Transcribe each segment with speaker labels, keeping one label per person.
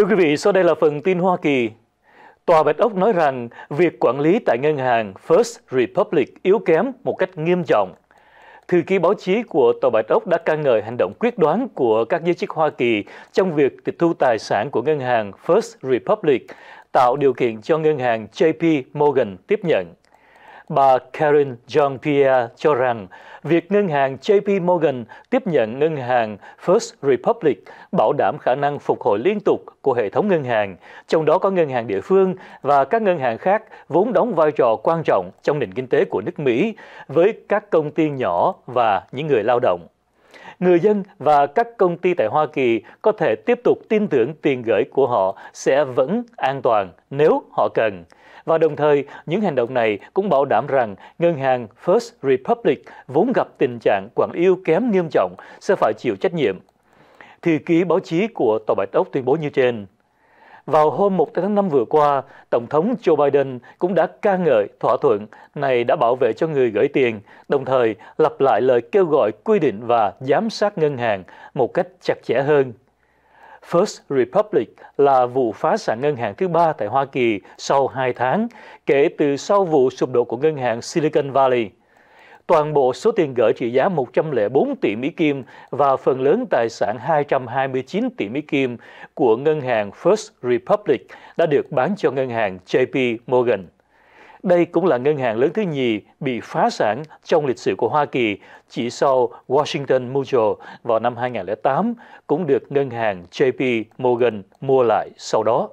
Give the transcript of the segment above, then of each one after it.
Speaker 1: Thưa quý vị, sau đây là phần tin Hoa Kỳ. Tòa Bạch Ốc nói rằng việc quản lý tại ngân hàng First Republic yếu kém một cách nghiêm trọng. Thư ký báo chí của Tòa Bạch Ốc đã ca ngợi hành động quyết đoán của các giới chức Hoa Kỳ trong việc tịch thu tài sản của ngân hàng First Republic, tạo điều kiện cho ngân hàng JP Morgan tiếp nhận. Bà Karen Jean-Pierre cho rằng việc ngân hàng JP Morgan tiếp nhận ngân hàng First Republic bảo đảm khả năng phục hồi liên tục của hệ thống ngân hàng, trong đó có ngân hàng địa phương và các ngân hàng khác vốn đóng vai trò quan trọng trong nền kinh tế của nước Mỹ với các công ty nhỏ và những người lao động người dân và các công ty tại Hoa Kỳ có thể tiếp tục tin tưởng tiền gửi của họ sẽ vẫn an toàn nếu họ cần. Và đồng thời, những hành động này cũng bảo đảm rằng ngân hàng First Republic vốn gặp tình trạng quản lý kém nghiêm trọng sẽ phải chịu trách nhiệm. Thư ký báo chí của Tòa Bạch Ốc tuyên bố như trên. Vào hôm 1 tháng 5 vừa qua, Tổng thống Joe Biden cũng đã ca ngợi thỏa thuận này đã bảo vệ cho người gửi tiền, đồng thời lặp lại lời kêu gọi quy định và giám sát ngân hàng một cách chặt chẽ hơn. First Republic là vụ phá sản ngân hàng thứ ba tại Hoa Kỳ sau 2 tháng kể từ sau vụ sụp đổ của ngân hàng Silicon Valley. Toàn bộ số tiền gửi trị giá 104 tỷ Mỹ Kim và phần lớn tài sản 229 tỷ Mỹ Kim của ngân hàng First Republic đã được bán cho ngân hàng JP Morgan. Đây cũng là ngân hàng lớn thứ nhì bị phá sản trong lịch sử của Hoa Kỳ chỉ sau Washington Mutual vào năm 2008 cũng được ngân hàng JP Morgan mua lại sau đó.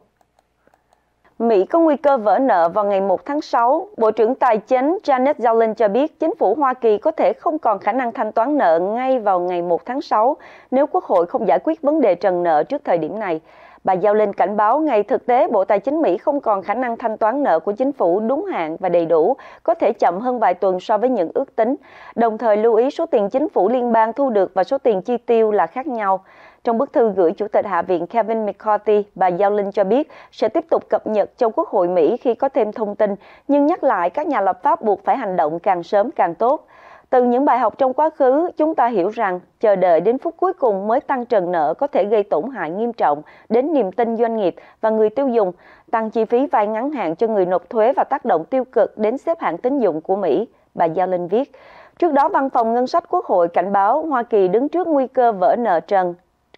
Speaker 2: Mỹ có nguy cơ vỡ nợ vào ngày 1 tháng 6. Bộ trưởng Tài chính Janet Yellen cho biết chính phủ Hoa Kỳ có thể không còn khả năng thanh toán nợ ngay vào ngày 1 tháng 6 nếu Quốc hội không giải quyết vấn đề trần nợ trước thời điểm này. Bà Giao Linh cảnh báo ngày thực tế Bộ Tài chính Mỹ không còn khả năng thanh toán nợ của chính phủ đúng hạn và đầy đủ, có thể chậm hơn vài tuần so với những ước tính, đồng thời lưu ý số tiền chính phủ liên bang thu được và số tiền chi tiêu là khác nhau. Trong bức thư gửi Chủ tịch Hạ viện Kevin McCarthy, bà Giao Linh cho biết sẽ tiếp tục cập nhật cho Quốc hội Mỹ khi có thêm thông tin, nhưng nhắc lại các nhà lập pháp buộc phải hành động càng sớm càng tốt. Từ những bài học trong quá khứ, chúng ta hiểu rằng chờ đợi đến phút cuối cùng mới tăng trần nợ có thể gây tổn hại nghiêm trọng đến niềm tin doanh nghiệp và người tiêu dùng, tăng chi phí vay ngắn hạn cho người nộp thuế và tác động tiêu cực đến xếp hạng tín dụng của Mỹ, bà Giao Linh viết. Trước đó, Văn phòng Ngân sách Quốc hội cảnh báo Hoa Kỳ đứng trước nguy cơ vỡ nợ trần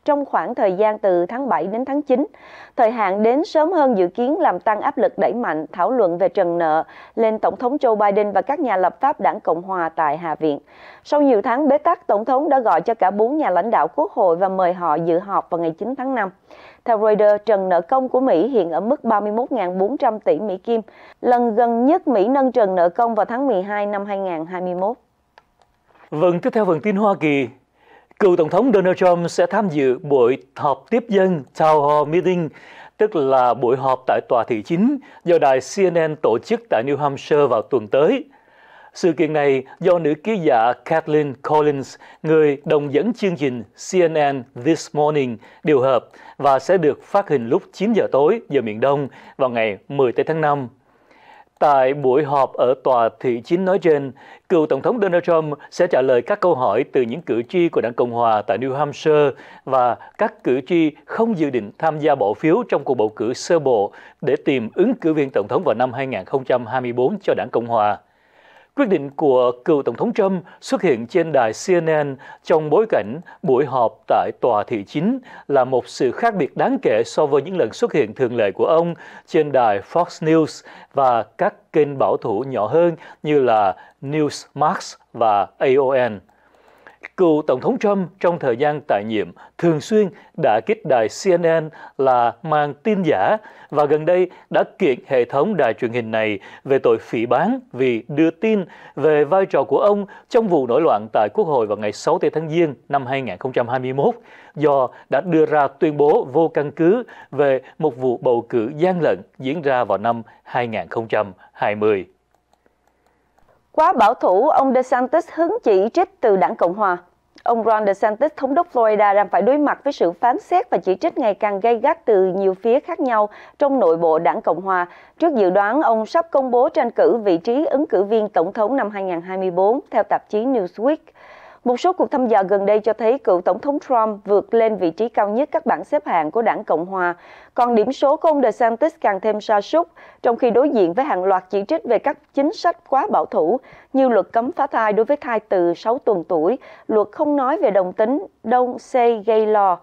Speaker 2: trong khoảng thời gian từ tháng 7 đến tháng 9. Thời hạn đến sớm hơn dự kiến làm tăng áp lực đẩy mạnh thảo luận về trần nợ lên Tổng thống Joe Biden và các nhà lập pháp đảng Cộng hòa tại Hạ viện. Sau nhiều tháng bế tắc, Tổng thống đã gọi cho cả bốn nhà lãnh đạo quốc hội và mời họ dự họp vào ngày 9 tháng 5. Theo Reuters, trần nợ công của Mỹ hiện ở mức 31.400 tỷ Mỹ Kim, lần gần nhất Mỹ nâng trần nợ công vào tháng 12 năm 2021.
Speaker 1: Vâng, tiếp theo phần tin Hoa Kỳ, cựu Tổng thống Donald Trump sẽ tham dự buổi họp tiếp dân Town Hall Meeting, tức là buổi họp tại Tòa thị chính do đài CNN tổ chức tại New Hampshire vào tuần tới. Sự kiện này do nữ ký giả Kathleen Collins, người đồng dẫn chương trình CNN This Morning, điều hợp và sẽ được phát hình lúc 9 giờ tối giờ miền Đông vào ngày 10 tháng 5 Tại buổi họp ở tòa thị chính nói trên, cựu Tổng thống Donald Trump sẽ trả lời các câu hỏi từ những cử tri của đảng Cộng hòa tại New Hampshire và các cử tri không dự định tham gia bỏ phiếu trong cuộc bầu cử sơ bộ để tìm ứng cử viên Tổng thống vào năm 2024 cho đảng Cộng hòa. Quyết định của cựu Tổng thống Trump xuất hiện trên đài CNN trong bối cảnh buổi họp tại tòa thị chính là một sự khác biệt đáng kể so với những lần xuất hiện thường lệ của ông trên đài Fox News và các kênh bảo thủ nhỏ hơn như là Newsmax và AON cựu Tổng thống Trump trong thời gian tại nhiệm thường xuyên đã kích đài CNN là mang tin giả và gần đây đã kiện hệ thống đài truyền hình này về tội phỉ bán vì đưa tin về vai trò của ông trong vụ nổi loạn tại Quốc hội vào ngày 6 tháng Giêng năm 2021 do đã đưa ra tuyên bố vô căn cứ về một vụ bầu cử gian lận diễn ra vào năm 2020.
Speaker 2: Quá bảo thủ, ông DeSantis hứng chỉ trích từ đảng Cộng hòa. Ông Ron DeSantis, thống đốc Florida, đang phải đối mặt với sự phán xét và chỉ trích ngày càng gay gắt từ nhiều phía khác nhau trong nội bộ đảng Cộng Hòa. Trước dự đoán, ông sắp công bố tranh cử vị trí ứng cử viên tổng thống năm 2024, theo tạp chí Newsweek. Một số cuộc thăm dò gần đây cho thấy cựu Tổng thống Trump vượt lên vị trí cao nhất các bảng xếp hạng của đảng Cộng Hòa, còn điểm số của ông DeSantis càng thêm sa sút, trong khi đối diện với hàng loạt chỉ trích về các chính sách quá bảo thủ như luật cấm phá thai đối với thai từ 6 tuần tuổi, luật không nói về đồng tính, Don't Say Gay Law.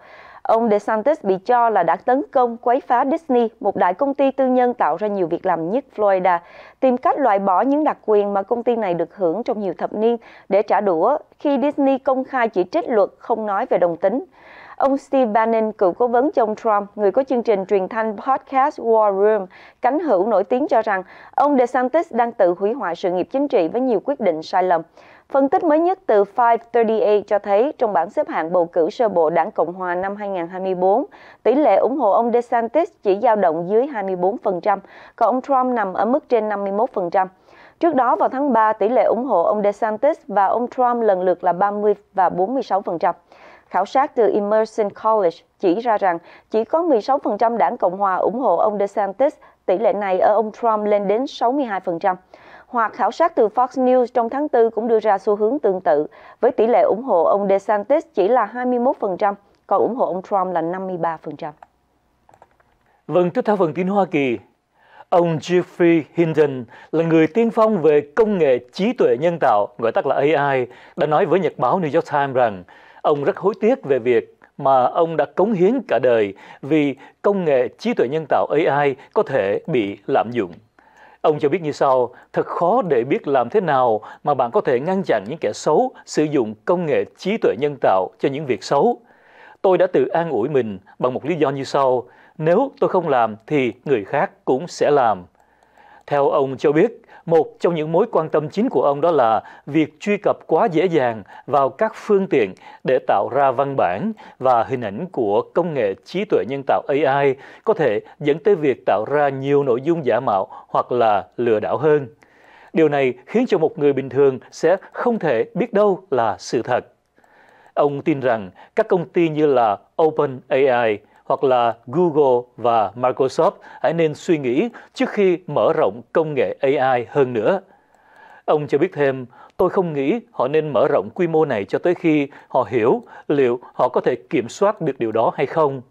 Speaker 2: Ông DeSantis bị cho là đã tấn công quấy phá Disney, một đại công ty tư nhân tạo ra nhiều việc làm nhất Florida, tìm cách loại bỏ những đặc quyền mà công ty này được hưởng trong nhiều thập niên để trả đũa khi Disney công khai chỉ trích luật không nói về đồng tính. Ông Steve Bannon, cựu cố vấn cho ông Trump, người có chương trình truyền thanh podcast War Room, cánh hữu nổi tiếng cho rằng ông DeSantis đang tự hủy hoại sự nghiệp chính trị với nhiều quyết định sai lầm. Phân tích mới nhất từ 538 cho thấy trong bảng xếp hạng bầu cử sơ bộ đảng Cộng hòa năm 2024, tỷ lệ ủng hộ ông DeSantis chỉ dao động dưới 24%, còn ông Trump nằm ở mức trên 51%. Trước đó vào tháng 3, tỷ lệ ủng hộ ông DeSantis và ông Trump lần lượt là 30 và 46%. Khảo sát từ Emerson College chỉ ra rằng chỉ có 16% đảng Cộng hòa ủng hộ ông DeSantis, tỷ lệ này ở ông Trump lên đến 62% hoặc khảo sát từ Fox News trong tháng 4 cũng đưa ra xu hướng tương tự, với tỷ lệ ủng hộ ông DeSantis chỉ là 21%, còn ủng hộ ông Trump là 53%.
Speaker 1: Vâng, tiếp theo phần tin Hoa Kỳ. Ông Jeffrey Hinton là người tiên phong về công nghệ trí tuệ nhân tạo, gọi tắt là AI, đã nói với nhật báo New York Times rằng ông rất hối tiếc về việc mà ông đã cống hiến cả đời vì công nghệ trí tuệ nhân tạo AI có thể bị lạm dụng. Ông cho biết như sau, thật khó để biết làm thế nào mà bạn có thể ngăn chặn những kẻ xấu sử dụng công nghệ trí tuệ nhân tạo cho những việc xấu. Tôi đã tự an ủi mình bằng một lý do như sau, nếu tôi không làm thì người khác cũng sẽ làm. Theo ông cho biết, một trong những mối quan tâm chính của ông đó là việc truy cập quá dễ dàng vào các phương tiện để tạo ra văn bản và hình ảnh của công nghệ trí tuệ nhân tạo AI có thể dẫn tới việc tạo ra nhiều nội dung giả mạo hoặc là lừa đảo hơn. Điều này khiến cho một người bình thường sẽ không thể biết đâu là sự thật. Ông tin rằng các công ty như là OpenAI, hoặc là Google và Microsoft hãy nên suy nghĩ trước khi mở rộng công nghệ AI hơn nữa. Ông cho biết thêm, tôi không nghĩ họ nên mở rộng quy mô này cho tới khi họ hiểu liệu họ có thể kiểm soát được điều đó hay không.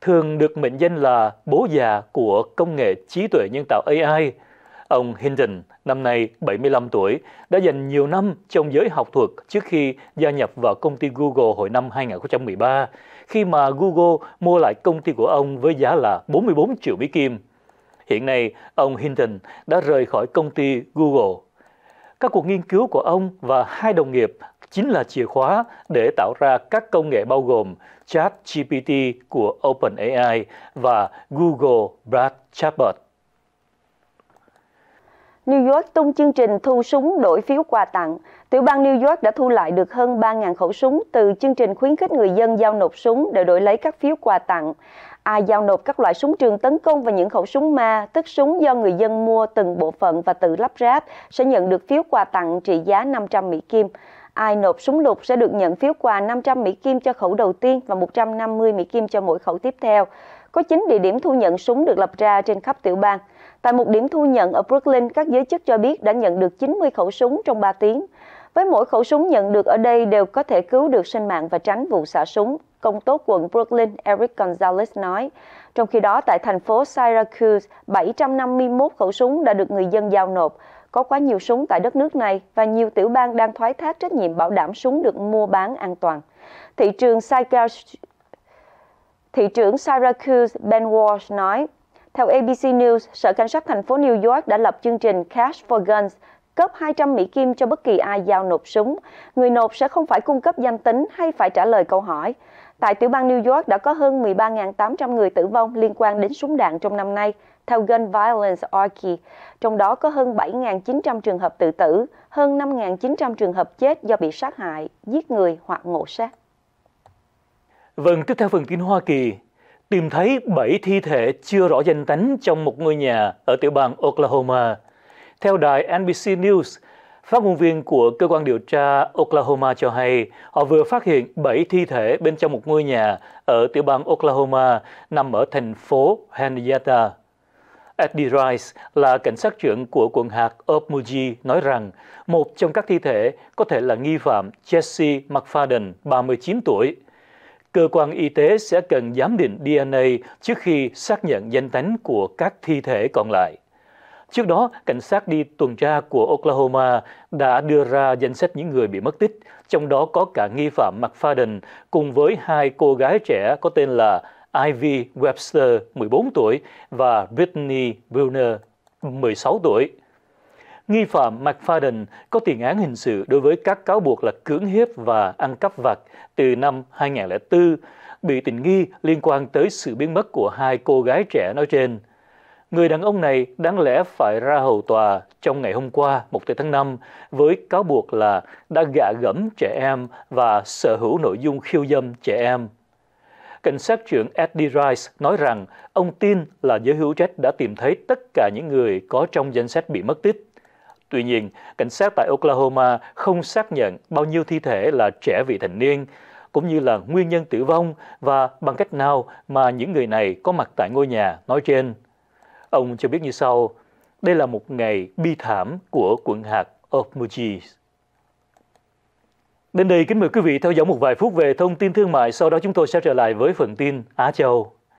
Speaker 1: Thường được mệnh danh là bố già của công nghệ trí tuệ nhân tạo AI – Ông Hinton, năm nay 75 tuổi, đã dành nhiều năm trong giới học thuật trước khi gia nhập vào công ty Google hồi năm 2013, khi mà Google mua lại công ty của ông với giá là 44 triệu Mỹ Kim. Hiện nay, ông Hinton đã rời khỏi công ty Google. Các cuộc nghiên cứu của ông và hai đồng nghiệp chính là chìa khóa để tạo ra các công nghệ bao gồm ChatGPT của OpenAI và Google Brad Chatbot.
Speaker 2: New York tung chương trình thu súng đổi phiếu quà tặng. Tiểu bang New York đã thu lại được hơn 3.000 khẩu súng từ chương trình khuyến khích người dân giao nộp súng để đổi lấy các phiếu quà tặng. Ai à, giao nộp các loại súng trường tấn công và những khẩu súng ma, tức súng do người dân mua từng bộ phận và tự lắp ráp, sẽ nhận được phiếu quà tặng trị giá 500 Mỹ Kim. Ai nộp súng lục sẽ được nhận phiếu quà 500 Mỹ Kim cho khẩu đầu tiên và 150 Mỹ Kim cho mỗi khẩu tiếp theo có 9 địa điểm thu nhận súng được lập ra trên khắp tiểu bang. Tại một điểm thu nhận ở Brooklyn, các giới chức cho biết đã nhận được 90 khẩu súng trong 3 tiếng. Với mỗi khẩu súng nhận được ở đây đều có thể cứu được sinh mạng và tránh vụ xả súng, công tố quận Brooklyn Eric Gonzalez nói. Trong khi đó, tại thành phố Syracuse, 751 khẩu súng đã được người dân giao nộp. Có quá nhiều súng tại đất nước này và nhiều tiểu bang đang thoái thác trách nhiệm bảo đảm súng được mua bán an toàn. Thị trường Syracuse thị trưởng Syracuse Ben Walsh nói. Theo ABC News, Sở Cảnh sát thành phố New York đã lập chương trình Cash for Guns, cấp 200 Mỹ Kim cho bất kỳ ai giao nộp súng. Người nộp sẽ không phải cung cấp danh tính hay phải trả lời câu hỏi. Tại tiểu bang New York đã có hơn 13.800 người tử vong liên quan đến súng đạn trong năm nay, theo Gun Violence Archie, trong đó có hơn 7.900 trường hợp tự tử, hơn 5.900 trường hợp chết do bị sát hại, giết người hoặc ngộ sát.
Speaker 1: Vâng, tiếp theo phần tin Hoa Kỳ. Tìm thấy 7 thi thể chưa rõ danh tánh trong một ngôi nhà ở tiểu bang Oklahoma. Theo đài NBC News, phát ngôn viên của cơ quan điều tra Oklahoma cho hay họ vừa phát hiện 7 thi thể bên trong một ngôi nhà ở tiểu bang Oklahoma nằm ở thành phố Henrietta. Eddie Rice là cảnh sát trưởng của quận hạt Opmuji nói rằng một trong các thi thể có thể là nghi phạm Jesse McFadden, 39 tuổi, cơ quan y tế sẽ cần giám định DNA trước khi xác nhận danh tính của các thi thể còn lại. Trước đó, cảnh sát đi tuần tra của Oklahoma đã đưa ra danh sách những người bị mất tích, trong đó có cả nghi phạm McFadden cùng với hai cô gái trẻ có tên là Ivy Webster, 14 tuổi, và Brittany Wilner, 16 tuổi. Nghi phạm McFadden có tiền án hình sự đối với các cáo buộc là cưỡng hiếp và ăn cắp vặt từ năm 2004, bị tình nghi liên quan tới sự biến mất của hai cô gái trẻ nói trên. Người đàn ông này đáng lẽ phải ra hầu tòa trong ngày hôm qua 1 tháng 5 với cáo buộc là đã gạ gẫm trẻ em và sở hữu nội dung khiêu dâm trẻ em. Cảnh sát trưởng Eddie Rice nói rằng ông tin là giới hữu trách đã tìm thấy tất cả những người có trong danh sách bị mất tích. Tuy nhiên, cảnh sát tại Oklahoma không xác nhận bao nhiêu thi thể là trẻ vị thành niên, cũng như là nguyên nhân tử vong và bằng cách nào mà những người này có mặt tại ngôi nhà nói trên. Ông cho biết như sau, đây là một ngày bi thảm của quận hạt Okmulgee. Đến đây kính mời quý vị theo dõi một vài phút về thông tin thương mại, sau đó chúng tôi sẽ trở lại với phần tin Á Châu.